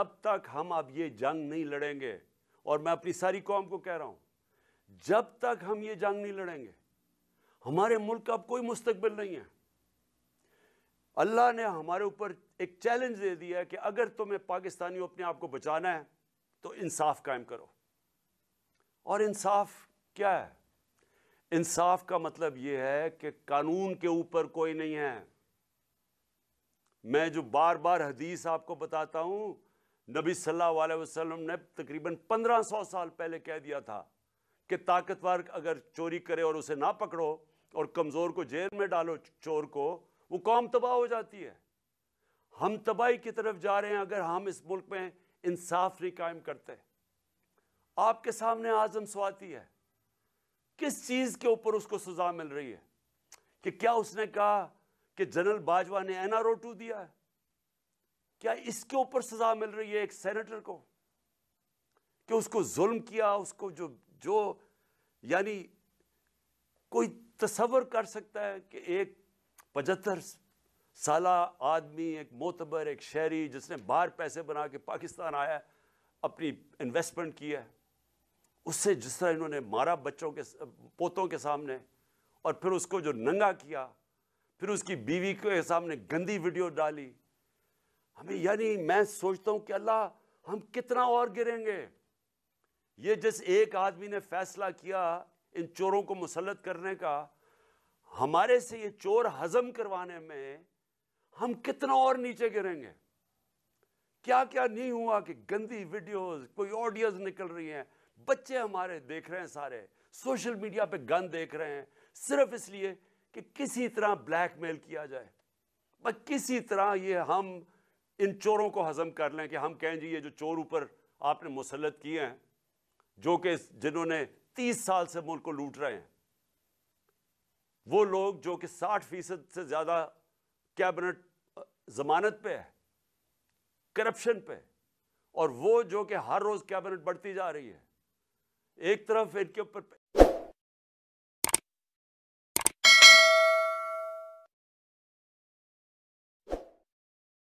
जब तक हम अब ये जंग नहीं लड़ेंगे और मैं अपनी सारी कौम को कह रहा हूं जब तक हम ये जंग नहीं लड़ेंगे हमारे मुल्क का अब कोई मुस्तबिल नहीं है अल्लाह ने हमारे ऊपर एक चैलेंज दे दिया है कि अगर तुम्हें पाकिस्तानी अपने आप को बचाना है तो इंसाफ कायम करो और इंसाफ क्या है इंसाफ का मतलब यह है कि कानून के ऊपर कोई नहीं है मैं जो बार बार हदीस आपको बताता हूं नबी सल्लल्लाहु अलैहि वसल्लम ने तकरीबन पंद्रह सौ साल पहले कह दिया था कि ताकतवर अगर चोरी करे और उसे ना पकड़ो और कमज़ोर को जेल में डालो चोर को वो कौम तबाह हो जाती है हम तबाही की तरफ जा रहे हैं अगर हम इस मुल्क में इंसाफ नहीं कायम करते आपके सामने आजम स्वाति है किस चीज़ के ऊपर उसको सज़ा मिल रही है कि क्या उसने कहा कि जनरल बाजवा ने एन दिया है क्या इसके ऊपर सजा मिल रही है एक सेनेटर को कि उसको जुल्म किया उसको जो जो यानी कोई तस्वर कर सकता है कि एक पचहत्तर साल आदमी एक मोतबर एक शहरी जिसने बाहर पैसे बना के पाकिस्तान आया है अपनी इन्वेस्टमेंट की है उससे जिस तरह इन्होंने मारा बच्चों के पोतों के सामने और फिर उसको जो नंगा किया फिर उसकी बीवी के सामने गंदी वीडियो डाली हमें यानी मैं सोचता हूं कि अल्लाह हम कितना और गिरेंगे ये जिस एक आदमी ने फैसला किया इन चोरों को मुसलत करने का हमारे से ये चोर हजम करवाने में हम कितना और नीचे गिरेंगे क्या क्या नहीं हुआ कि गंदी वीडियोस कोई ऑडियोज निकल रही हैं बच्चे हमारे देख रहे हैं सारे सोशल मीडिया पे गन देख रहे हैं सिर्फ इसलिए कि किसी तरह ब्लैकमेल किया जाए किसी तरह ये हम इन चोरों को हजम कर लें कि हम कहें जी ये जो चोर ऊपर आपने मुसलत किए हैं जो कि जिन्होंने तीस साल से मुल्क को लूट रहे हैं वो लोग जो कि साठ फीसद से ज़्यादा कैबिनेट जमानत पे है करप्शन पे और वो जो कि हर रोज़ कैबिनेट बढ़ती जा रही है एक तरफ इनके ऊपर